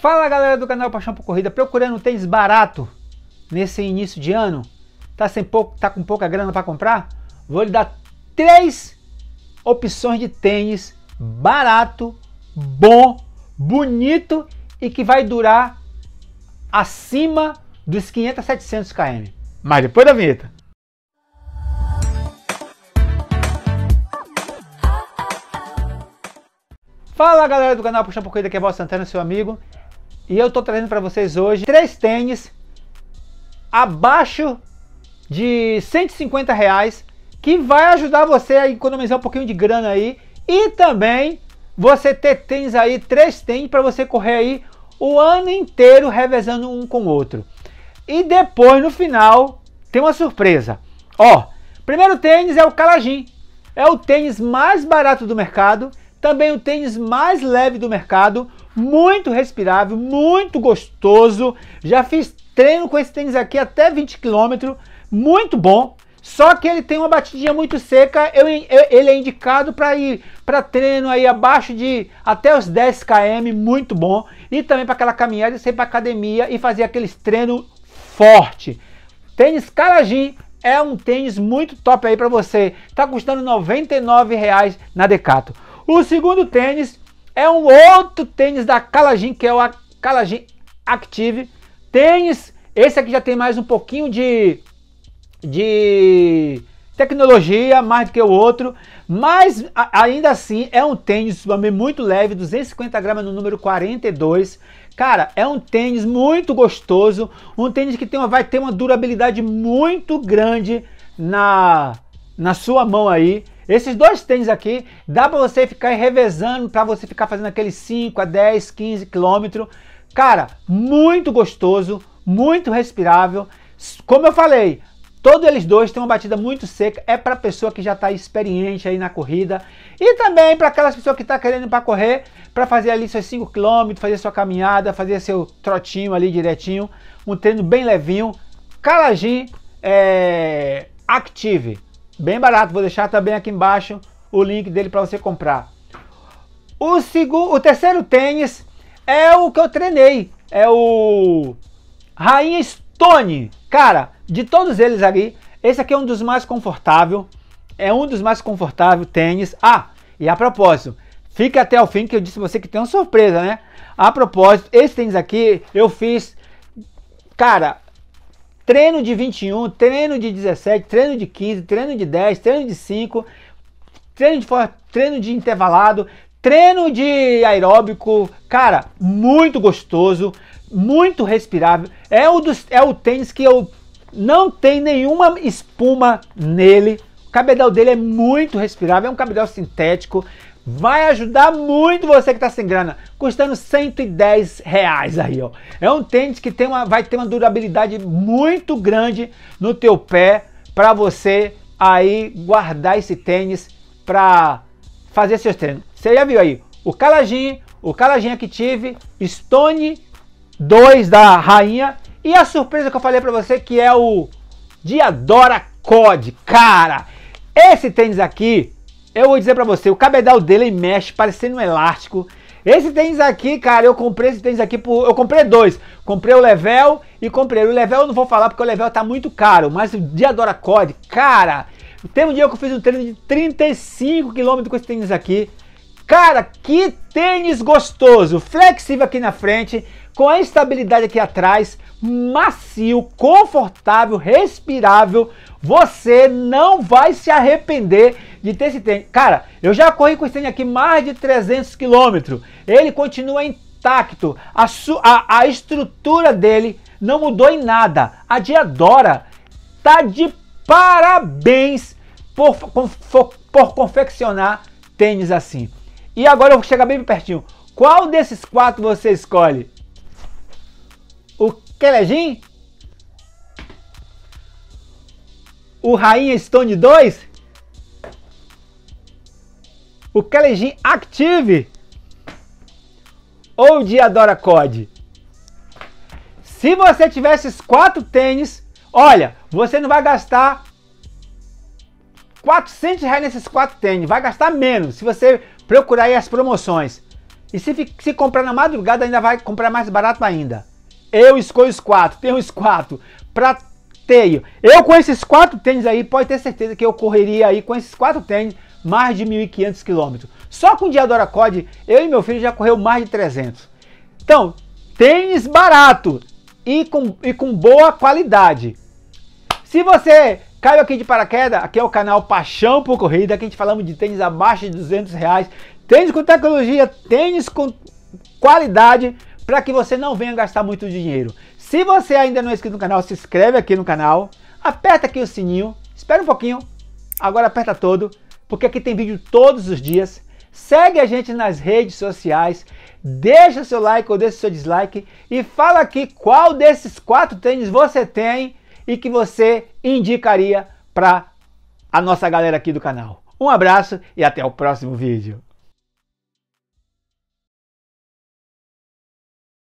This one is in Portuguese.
Fala galera do canal Paixão por Corrida, procurando tênis barato nesse início de ano? Tá, sem pouco, tá com pouca grana para comprar? Vou lhe dar três opções de tênis barato, bom, bonito e que vai durar acima dos 500 a 700 km. Mas depois da vinheta. Fala galera do canal Puxão por Corrida, que é Bob Santana, seu amigo. E eu estou trazendo para vocês hoje três tênis abaixo de 150 reais que vai ajudar você a economizar um pouquinho de grana aí e também você ter tênis aí, três tênis para você correr aí o ano inteiro revezando um com o outro. E depois no final tem uma surpresa. Ó, primeiro tênis é o Calajin. É o tênis mais barato do mercado, também o tênis mais leve do mercado, muito respirável, muito gostoso. Já fiz treino com esse tênis aqui até 20 km, muito bom. Só que ele tem uma batidinha muito seca, eu, eu, ele é indicado para ir para treino aí abaixo de até os 10 km, muito bom. E também para aquela caminhada, sempre para academia e fazer aqueles treinos forte. Tênis Carajim é um tênis muito top aí para você. Tá custando R$ 99,00 na Decato. O segundo tênis é um outro tênis da Calagin, que é o Calagin Active. Tênis, esse aqui já tem mais um pouquinho de, de tecnologia, mais do que o outro, mas a, ainda assim é um tênis muito leve, 250 gramas no número 42. Cara, é um tênis muito gostoso, um tênis que tem uma, vai ter uma durabilidade muito grande na na sua mão aí. Esses dois tênis aqui, dá para você ficar revezando, para você ficar fazendo aqueles 5 a 10, 15 quilômetros. Cara, muito gostoso, muito respirável. Como eu falei, todos eles dois têm uma batida muito seca, é para pessoa que já está experiente aí na corrida e também para aquelas pessoas que está querendo para correr, para fazer ali seus 5 quilômetros, fazer sua caminhada, fazer seu trotinho ali direitinho, um treino bem levinho. Calagin é, Active bem barato. Vou deixar também aqui embaixo o link dele para você comprar. O, segundo, o terceiro tênis é o que eu treinei. É o Rainha Stone. Cara, de todos eles ali, esse aqui é um dos mais confortáveis. É um dos mais confortáveis tênis. Ah, e a propósito, fique até o fim que eu disse você que tem uma surpresa, né? A propósito, esse tênis aqui eu fiz, cara, treino de 21, treino de 17, treino de 15, treino de 10, treino de 5, treino de, treino de intervalado, treino de aeróbico, cara, muito gostoso, muito respirável. É o, dos, é o tênis que eu não tem nenhuma espuma nele. O cabedal dele é muito respirável, é um cabedal sintético vai ajudar muito você que está sem grana, custando 110 reais aí, ó. É um tênis que tem uma, vai ter uma durabilidade muito grande no teu pé para você aí guardar esse tênis para fazer seus treinos. Você já viu aí o Calajin, o Calajin que tive, Stone 2 da Rainha e a surpresa que eu falei para você que é o Diadora Code. Cara, esse tênis aqui eu vou dizer para você, o cabedal dele mexe parecendo um elástico. Esse tênis aqui, cara, eu comprei esse tênis aqui por. Eu comprei dois. Comprei o Level e comprei. O Level eu não vou falar porque o Level tá muito caro, mas o Diadora Code, cara. Teve um dia que eu fiz um treino de 35 km com esse tênis aqui. Cara, que tênis gostoso! Flexível aqui na frente, com a estabilidade aqui atrás, macio, confortável, respirável, você não vai se arrepender de ter esse tênis. Cara, eu já corri com esse tênis aqui mais de 300 km. Ele continua intacto. A, a, a estrutura dele não mudou em nada. A Diadora tá de parabéns por, por, por confeccionar tênis assim. E agora eu vou chegar bem pertinho. Qual desses quatro você escolhe? Quer Legend? O Rainha Stone 2? O Kellegin Active? Ou o Diadora COD? Se você tiver esses quatro tênis, olha, você não vai gastar 400 reais nesses quatro tênis, vai gastar menos se você procurar aí as promoções. E se, se comprar na madrugada, ainda vai comprar mais barato ainda. Eu escolho os quatro, tenho os quatro. Pra teio. Eu com esses quatro tênis aí, pode ter certeza que eu correria aí com esses quatro tênis mais de 1.500 km. Só com o Diadora Code, eu e meu filho já correu mais de 300. Então, tênis barato e com, e com boa qualidade. Se você caiu aqui de paraquedas, aqui é o canal Paixão por Corrida, aqui a gente falamos de tênis abaixo de 200 reais, tênis com tecnologia, tênis com qualidade, para que você não venha gastar muito dinheiro. Se você ainda não é inscrito no canal, se inscreve aqui no canal, aperta aqui o sininho, espera um pouquinho, agora aperta todo, porque aqui tem vídeo todos os dias. Segue a gente nas redes sociais, deixa seu like ou deixa seu dislike e fala aqui qual desses quatro tênis você tem e que você indicaria para a nossa galera aqui do canal. Um abraço e até o próximo vídeo.